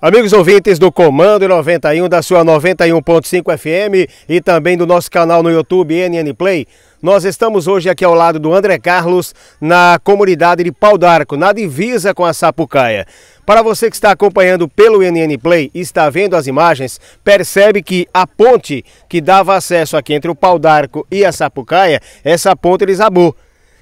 Amigos ouvintes do Comando 91, da sua 91.5 FM e também do nosso canal no YouTube NN Play, nós estamos hoje aqui ao lado do André Carlos, na comunidade de Pau d'Arco, na divisa com a Sapucaia. Para você que está acompanhando pelo NN Play e está vendo as imagens, percebe que a ponte que dava acesso aqui entre o Pau d'Arco e a Sapucaia, essa ponte desabou.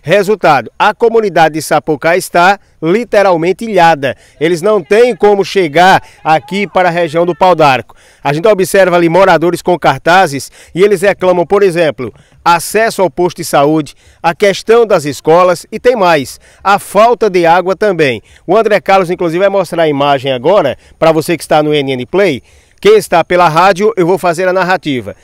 Resultado: a comunidade de Sapucaí está literalmente ilhada. Eles não têm como chegar aqui para a região do Pau d'Arco. A gente observa ali moradores com cartazes e eles reclamam, por exemplo, acesso ao posto de saúde, a questão das escolas e tem mais, a falta de água também. O André Carlos, inclusive, vai mostrar a imagem agora para você que está no NN Play. Quem está pela rádio, eu vou fazer a narrativa.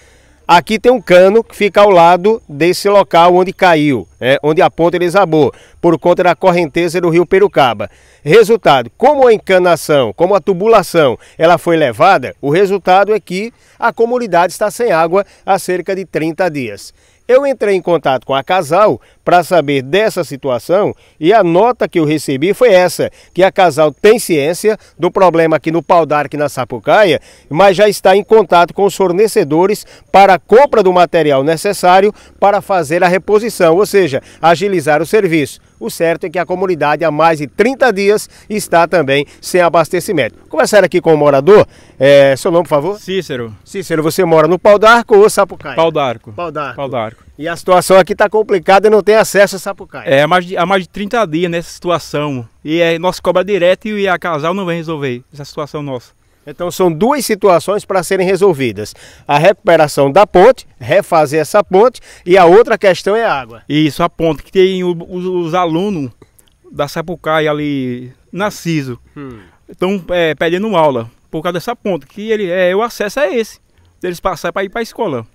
Aqui tem um cano que fica ao lado desse local onde caiu, é, onde a ponte desabou, por conta da correnteza do rio Perucaba. Resultado, como a encanação, como a tubulação, ela foi levada, o resultado é que a comunidade está sem água há cerca de 30 dias. Eu entrei em contato com a casal para saber dessa situação e a nota que eu recebi foi essa, que a casal tem ciência do problema aqui no Pau d'Arque na Sapucaia, mas já está em contato com os fornecedores para a compra do material necessário para fazer a reposição, ou seja, agilizar o serviço. O certo é que a comunidade há mais de 30 dias está também sem abastecimento. Começar aqui com o morador. É, seu nome, por favor? Cícero. Cícero, você mora no Pau d'Arco ou Sapucaia? Pau d'Arco. Pau d'Arco. Pau d'Arco. E a situação aqui está complicada e não tem acesso a Sapucaia. É, há mais de, há mais de 30 dias nessa situação. E é, nós cobra direto e a casal não vem resolver essa situação nossa. Então são duas situações para serem resolvidas. A recuperação da ponte, refazer essa ponte, e a outra questão é a água. Isso, a ponte que tem os, os alunos da Sapucaia ali, Narciso, estão hum. é, pedindo aula por causa dessa ponte, que ele, é, o acesso é esse, deles passar para ir para a escola.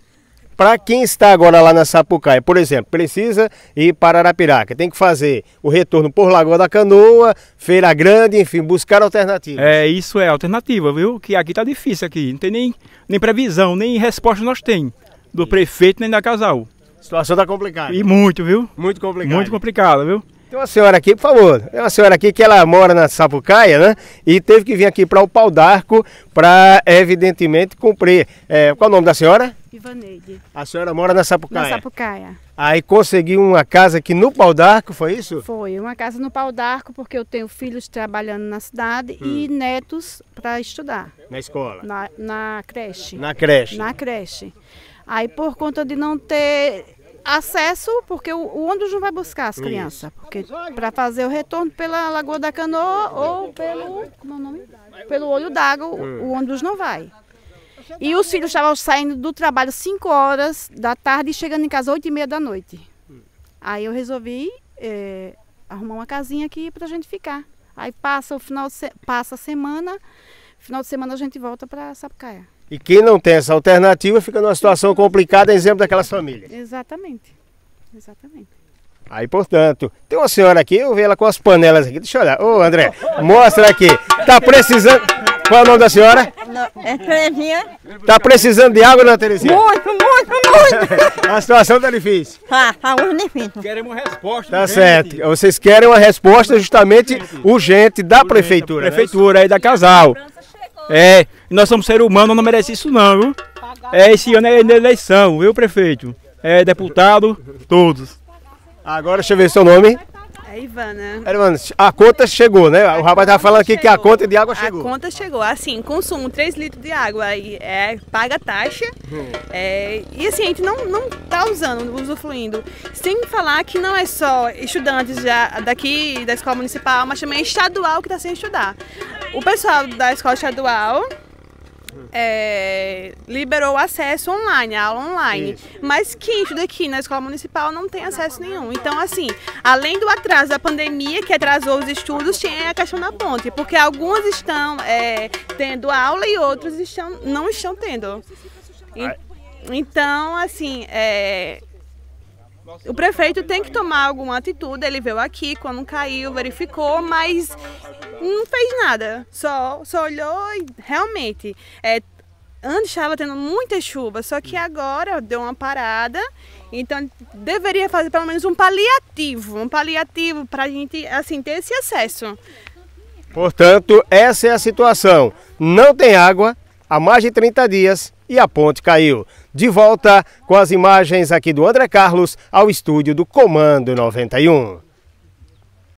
Para quem está agora lá na Sapucaia, por exemplo, precisa ir para Arapiraca, tem que fazer o retorno por Lagoa da Canoa, Feira Grande, enfim, buscar alternativas. É, isso é alternativa, viu? Que aqui está difícil aqui, não tem nem, nem previsão, nem resposta nós tem do prefeito nem da casal. A situação está complicada. E muito, viu? Muito complicada. Muito complicada, viu? Tem uma senhora aqui, por favor. Tem uma senhora aqui que ela mora na Sapucaia, né? E teve que vir aqui para o Pau d'Arco para, evidentemente, cumprir. É, qual é o nome da senhora? Ivaneide. A senhora mora na Sapucaia? Na Sapucaia. Aí conseguiu uma casa aqui no Pau d'Arco, foi isso? Foi, uma casa no Pau d'Arco, porque eu tenho filhos trabalhando na cidade hum. e netos para estudar. Na escola? Na, na creche. Na creche. Na creche. Aí, por conta de não ter acesso, porque o, o ônibus não vai buscar as crianças, porque para fazer o retorno pela Lagoa da Canoa ou pelo, como é o nome? pelo Olho d'Água, o hum. ônibus não vai. E os filhos estavam saindo do trabalho 5 horas da tarde e chegando em casa 8 e meia da noite. Aí eu resolvi é, arrumar uma casinha aqui para a gente ficar. Aí passa o final, passa a semana, final de semana a gente volta para Sapucaia. E quem não tem essa alternativa fica numa situação complicada, exemplo daquelas famílias. Exatamente. Exatamente. Aí, portanto, tem uma senhora aqui, eu vi ela com as panelas aqui. Deixa eu olhar. Ô, André, mostra aqui. Tá precisando. Qual é o nome da senhora? É Terezinha. Tá precisando de água, não, Terezinha? Muito, muito, muito. A situação tá difícil. Tá, tá muito difícil. Queremos resposta. Tá urgente. certo. Vocês querem uma resposta justamente urgente da prefeitura. Né? Né? Prefeitura aí da Casal. É, nós somos seres humanos, não merece isso não, viu? É, esse ano é, é eleição, viu, prefeito? É, deputado, todos. Agora, deixa eu ver seu nome. É Ivana. É, Ivana, a conta chegou, né? o rapaz tava falando aqui que a conta de água chegou. A conta chegou, assim, consumo 3 litros de água e é, paga taxa. É, e assim, a gente não, não tá usando, usufruindo. Sem falar que não é só estudantes já daqui da escola municipal, mas também é estadual que está sem estudar o pessoal da escola estadual é, liberou o acesso online, a aula online. Isso. Mas quem estuda aqui na escola municipal não tem acesso nenhum. Então, assim, além do atraso da pandemia, que atrasou os estudos, tinha a questão da ponte, porque alguns estão é, tendo aula e outros estão, não estão tendo. E, então, assim, é, o prefeito tem que tomar alguma atitude. Ele veio aqui quando caiu, verificou, mas não fez nada. Só, só olhou e realmente. É, antes estava tendo muita chuva, só que agora deu uma parada. Então deveria fazer pelo menos um paliativo, um paliativo para a gente assim ter esse acesso. Portanto, essa é a situação. Não tem água há mais de 30 dias e a ponte caiu. De volta com as imagens aqui do André Carlos ao estúdio do Comando 91.